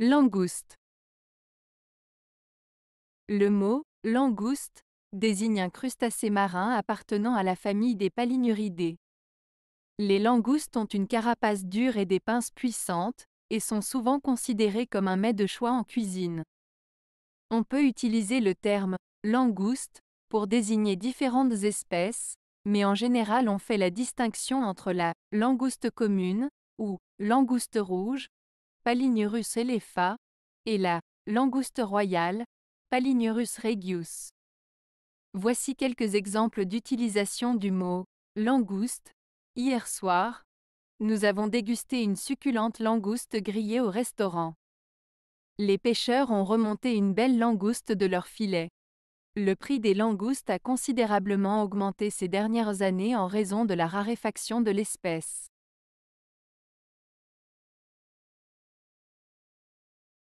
Langouste. Le mot langouste désigne un crustacé marin appartenant à la famille des palinuridés. Les langoustes ont une carapace dure et des pinces puissantes, et sont souvent considérées comme un mets de choix en cuisine. On peut utiliser le terme langouste pour désigner différentes espèces, mais en général on fait la distinction entre la langouste commune ou langouste rouge Palinurus elepha, et la langouste royale, Palinurus regius. Voici quelques exemples d'utilisation du mot langouste. Hier soir, nous avons dégusté une succulente langouste grillée au restaurant. Les pêcheurs ont remonté une belle langouste de leur filet. Le prix des langoustes a considérablement augmenté ces dernières années en raison de la raréfaction de l'espèce.